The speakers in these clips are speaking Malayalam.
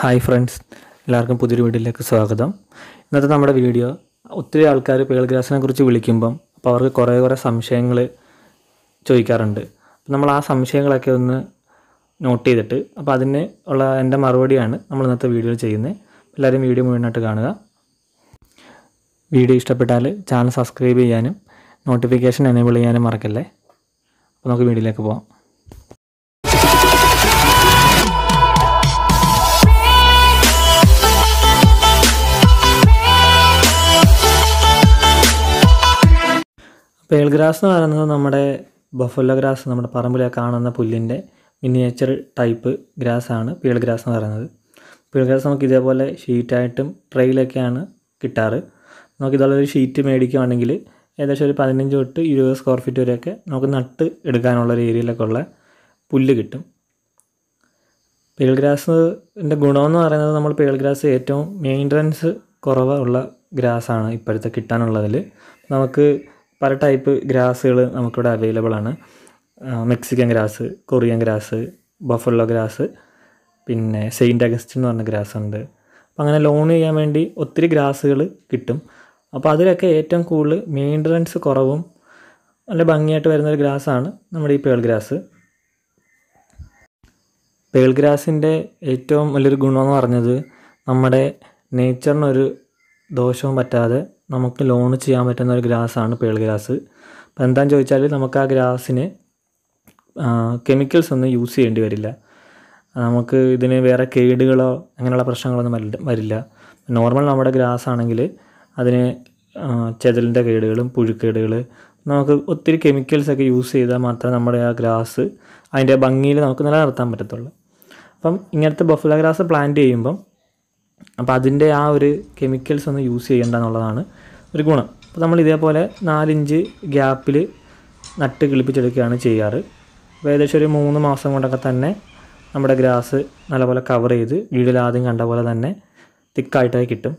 ഹായ് ഫ്രണ്ട്സ് എല്ലാവർക്കും പുതിയൊരു വീഡിയോയിലേക്ക് സ്വാഗതം ഇന്നത്തെ നമ്മുടെ വീഡിയോ ഒത്തിരി ആൾക്കാർ പേൾഗ്രാസിനെ കുറിച്ച് വിളിക്കുമ്പം അപ്പോൾ അവർക്ക് കുറേ കുറേ സംശയങ്ങൾ ചോദിക്കാറുണ്ട് അപ്പം നമ്മൾ ആ സംശയങ്ങളൊക്കെ ഒന്ന് നോട്ട് ചെയ്തിട്ട് അപ്പോൾ അതിന് ഉള്ള എൻ്റെ മറുപടിയാണ് നമ്മൾ ഇന്നത്തെ വീഡിയോ ചെയ്യുന്നത് എല്ലാവരും വീഡിയോ മുഴുവനായിട്ട് കാണുക വീഡിയോ ഇഷ്ടപ്പെട്ടാൽ ചാനൽ സബ്സ്ക്രൈബ് ചെയ്യാനും നോട്ടിഫിക്കേഷൻ എനേബിൾ ചെയ്യാനും മറക്കല്ലേ അപ്പോൾ നമുക്ക് വീഡിയോയിലേക്ക് പോകാം പേൾ ഗ്രാസ് എന്ന് പറയുന്നത് നമ്മുടെ ബഫല്ലോ ഗ്രാസ് നമ്മുടെ പറമ്പിലെ കാണുന്ന പുല്ലിൻ്റെ മിനിയേച്ചർ ടൈപ്പ് ഗ്രാസ് ആണ് പേൾ ഗ്രാസ് എന്ന് പറയുന്നത് പേൾ ഗ്രാസ് നമുക്ക് ഇതേപോലെ ഷീറ്റായിട്ടും ട്രെയിലൊക്കെയാണ് കിട്ടാറ് നമുക്ക് ഇതുള്ള ഒരു ഷീറ്റ് മേടിക്കുകയാണെങ്കിൽ ഏകദേശം ഒരു പതിനഞ്ച് തൊട്ട് ഇരുപത് സ്ക്വയർ ഫീറ്റ് വരെയൊക്കെ നമുക്ക് നട്ട് എടുക്കാനുള്ള ഒരു ഏരിയയിലൊക്കെ ഉള്ള പുല്ല് കിട്ടും പേൾ ഗ്രാസിൻ്റെ ഗുണമെന്ന് പറയുന്നത് നമ്മൾ പേൾ ഗ്രാസ് ഏറ്റവും മെയിൻ്റനൻസ് കുറവുള്ള ഗ്രാസാണ് ഇപ്പോഴത്തെ കിട്ടാനുള്ളതിൽ നമുക്ക് പല ടൈപ്പ് ഗ്രാസുകൾ നമുക്കിവിടെ അവൈലബിൾ ആണ് Mexican grass Korean grass buffalo grass പിന്നെ സെയിൻറ്റ് അഗസ്റ്റിൻ എന്ന് പറഞ്ഞ ഗ്രാസ് ഉണ്ട് അപ്പം അങ്ങനെ ലോൺ ചെയ്യാൻ വേണ്ടി ഒത്തിരി ഗ്രാസുകൾ കിട്ടും അപ്പോൾ അതിലൊക്കെ ഏറ്റവും കൂടുതൽ മെയിൻ്റനൻസ് കുറവും നല്ല ഭംഗിയായിട്ട് വരുന്നൊരു ഗ്രാസാണ് നമ്മുടെ ഈ പേൾ ഗ്രാസ് പേൾ ഗ്രാസിൻ്റെ ഏറ്റവും വലിയൊരു ഗുണമെന്ന് പറഞ്ഞത് നമ്മുടെ നേച്ചറിനൊരു ദോഷവും പറ്റാതെ നമുക്ക് ലോൺ ചെയ്യാൻ പറ്റുന്ന ഒരു ഗ്രാസാണ് പേൾ ഗ്രാസ് അപ്പം എന്താണെന്ന് ചോദിച്ചാൽ നമുക്ക് ആ ഗ്രാസിന് കെമിക്കൽസ് ഒന്നും യൂസ് ചെയ്യേണ്ടി വരില്ല നമുക്ക് ഇതിന് വേറെ കേടുകളോ അങ്ങനെയുള്ള പ്രശ്നങ്ങളൊന്നും വരില്ല നോർമൽ നമ്മുടെ ഗ്രാസ് ആണെങ്കിൽ അതിന് ചെതലിൻ്റെ കേടുകളും പുഴുക്കേടുകൾ നമുക്ക് ഒത്തിരി കെമിക്കൽസൊക്കെ യൂസ് ചെയ്താൽ മാത്രമേ നമ്മുടെ ആ ഗ്രാസ് അതിൻ്റെ ഭംഗിയിൽ നമുക്ക് നിലനിർത്താൻ പറ്റത്തുള്ളൂ അപ്പം ഇങ്ങനത്തെ ബഫല ഗ്രാസ് പ്ലാന്റ് ചെയ്യുമ്പം അപ്പോൾ അതിൻ്റെ ആ ഒരു കെമിക്കൽസ് ഒന്നും യൂസ് ചെയ്യേണ്ട എന്നുള്ളതാണ് ഒരു ഗുണം അപ്പോൾ നമ്മൾ ഇതേപോലെ നാലിഞ്ച് ഗ്യാപ്പിൽ നട്ട് കിളിപ്പിച്ചെടുക്കുകയാണ് ചെയ്യാറ് അപ്പോൾ ഏകദേശം ഒരു മൂന്ന് മാസം കൊണ്ടൊക്കെ തന്നെ നമ്മുടെ ഗ്രാസ് നല്ലപോലെ കവർ ചെയ്ത് വീടിലാദ്യം ആദ്യം കണ്ട പോലെ തന്നെ തിക്കായിട്ടായി കിട്ടും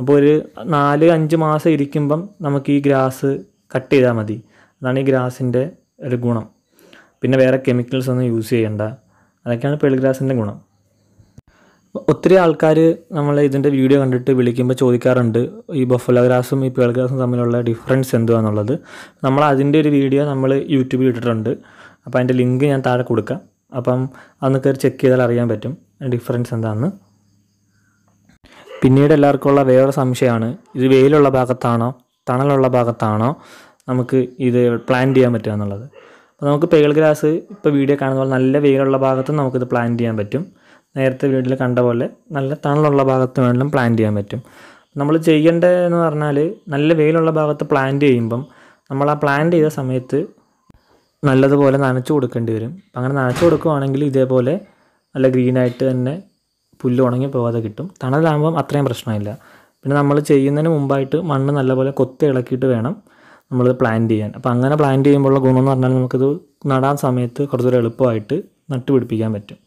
അപ്പോൾ ഒരു നാല് അഞ്ച് മാസം ഇരിക്കുമ്പം നമുക്ക് ഈ ഗ്രാസ് കട്ട് ചെയ്താൽ മതി അതാണ് ഈ ഗ്രാസിൻ്റെ ഒരു ഗുണം പിന്നെ വേറെ കെമിക്കൽസ് ഒന്നും യൂസ് ചെയ്യേണ്ട അതൊക്കെയാണ് പെളിഗ്രാസിൻ്റെ ഗുണം ഒത്തിരി ആൾക്കാർ നമ്മൾ ഇതിൻ്റെ വീഡിയോ കണ്ടിട്ട് വിളിക്കുമ്പോൾ ചോദിക്കാറുണ്ട് ഈ ബഫല ഗ്രാസും ഈ പേൾ ഗ്രാസും തമ്മിലുള്ള ഡിഫറൻസ് എന്തുവാന്നുള്ളത് നമ്മൾ അതിൻ്റെ ഒരു വീഡിയോ നമ്മൾ യൂട്യൂബിൽ ഇട്ടിട്ടുണ്ട് അപ്പോൾ അതിൻ്റെ ലിങ്ക് ഞാൻ താഴെ കൊടുക്കാം അപ്പം അന്ന് കയറി ചെക്ക് ചെയ്താൽ അറിയാൻ പറ്റും ഡിഫറൻസ് എന്താണെന്ന് പിന്നീട് എല്ലാവർക്കും ഉള്ള വേറൊരു സംശയമാണ് ഇത് വെയിലുള്ള ഭാഗത്താണോ തണലുള്ള ഭാഗത്താണോ നമുക്ക് ഇത് പ്ലാൻ ചെയ്യാൻ പറ്റുക എന്നുള്ളത് അപ്പോൾ നമുക്ക് പേൾ ഗ്രാസ് ഇപ്പോൾ വീഡിയോ കാണുന്ന പോലെ നല്ല വെയിലുള്ള ഭാഗത്തും നമുക്കിത് പ്ലാൻ ചെയ്യാൻ പറ്റും നേരത്തെ വീട്ടിൽ കണ്ട പോലെ നല്ല തണലുള്ള ഭാഗത്ത് വേണമെങ്കിലും പ്ലാന്റ് ചെയ്യാൻ പറ്റും നമ്മൾ ചെയ്യേണ്ടതെന്ന് പറഞ്ഞാൽ നല്ല വെയിലുള്ള ഭാഗത്ത് പ്ലാന്റ് ചെയ്യുമ്പം നമ്മൾ ആ പ്ലാന്റ് ചെയ്ത സമയത്ത് നല്ലതുപോലെ നനച്ചു കൊടുക്കേണ്ടി വരും അങ്ങനെ നനച്ചു കൊടുക്കുകയാണെങ്കിൽ ഇതേപോലെ നല്ല ഗ്രീനായിട്ട് തന്നെ പുല്ല് ഉണങ്ങി പോകാതെ കിട്ടും തണലാകുമ്പം അത്രയും പ്രശ്നമില്ല പിന്നെ നമ്മൾ ചെയ്യുന്നതിന് മുമ്പായിട്ട് മണ്ണ് നല്ലപോലെ കൊത്തി ഇളക്കിയിട്ട് വേണം നമ്മൾ പ്ലാന്റ് ചെയ്യാൻ അപ്പോൾ അങ്ങനെ പ്ലാന്റ് ചെയ്യുമ്പോഴുള്ള ഗുണമെന്ന് പറഞ്ഞാൽ നമുക്കിത് നടാൻ സമയത്ത് കുറച്ചുകൂടെ എളുപ്പമായിട്ട് നട്ടുപിടിപ്പിക്കാൻ പറ്റും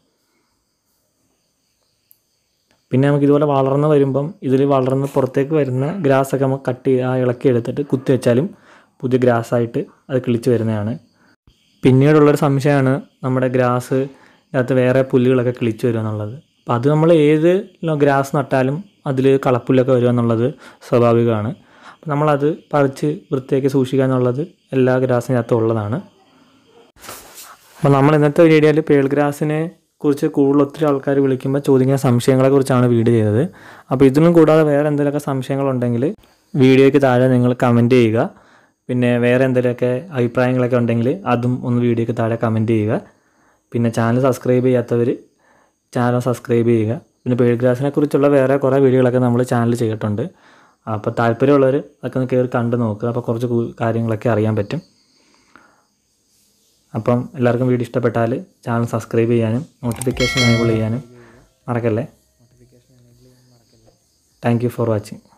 പിന്നെ നമുക്ക് ഇതുപോലെ വളർന്ന് വരുമ്പം ഇതിൽ വളർന്ന് പുറത്തേക്ക് വരുന്ന ഗ്രാസൊക്കെ നമുക്ക് കട്ട് ചെയ്ത് ആ ഇളക്കി എടുത്തിട്ട് കുത്തി വെച്ചാലും പുതിയ ഗ്രാസായിട്ട് അത് കിളിച്ച് വരുന്നതാണ് പിന്നീടുള്ളൊരു സംശയമാണ് നമ്മുടെ ഗ്രാസ് അതിനകത്ത് വേറെ പുല്ലുകളൊക്കെ കിളിച്ച് വരിക എന്നുള്ളത് അപ്പോൾ അത് നമ്മൾ ഏത് ഗ്രാസ് നട്ടാലും അതിൽ കളപ്പുല്ലൊക്കെ വരിക എന്നുള്ളത് സ്വാഭാവികമാണ് അപ്പോൾ നമ്മളത് പറിച്ച് വൃത്തിയാക്കി സൂക്ഷിക്കുക എന്നുള്ളത് എല്ലാ ഗ്രാസിനകത്തും ഉള്ളതാണ് അപ്പോൾ നമ്മൾ ഇന്നത്തെ വീഡിയോയിൽ പേൾ ഗ്രാസിനെ കുറിച്ച് കൂടുതൽ ഒത്തിരി ആൾക്കാർ വിളിക്കുമ്പോൾ ചോദിക്കുന്ന സംശയങ്ങളെക്കുറിച്ചാണ് വീഡിയോ ചെയ്തത് അപ്പോൾ ഇതിനും കൂടാതെ വേറെ എന്തെങ്കിലുമൊക്കെ സംശയങ്ങളുണ്ടെങ്കിൽ വീഡിയോയ്ക്ക് താഴെ നിങ്ങൾ കമൻറ്റ് ചെയ്യുക പിന്നെ വേറെ എന്തെങ്കിലുമൊക്കെ അഭിപ്രായങ്ങളൊക്കെ ഉണ്ടെങ്കിൽ അതും ഒന്ന് വീഡിയോയ്ക്ക് താഴെ കമൻറ്റ് ചെയ്യുക പിന്നെ ചാനൽ സബ്സ്ക്രൈബ് ചെയ്യാത്തവർ ചാനൽ സബ്സ്ക്രൈബ് ചെയ്യുക പിന്നെ പേഡ് ഗ്രാസിനെ കുറിച്ചുള്ള വേറെ കുറേ വീഡിയോകളൊക്കെ നമ്മൾ ചാനൽ ചെയ്തിട്ടുണ്ട് അപ്പോൾ താല്പര്യമുള്ളവർ അതൊക്കെ ഒന്ന് കയറി കണ്ട് നോക്കുക അപ്പോൾ കുറച്ച് കാര്യങ്ങളൊക്കെ അറിയാൻ പറ്റും അപ്പം എല്ലാവർക്കും വീഡിയോ ഇഷ്ടപ്പെട്ടാൽ ചാനൽ സബ്സ്ക്രൈബ് ചെയ്യാനും നോട്ടിഫിക്കേഷൻ എനേബിൾ ചെയ്യാനും മറക്കല്ലേ താങ്ക് യു ഫോർ വാച്ചിങ്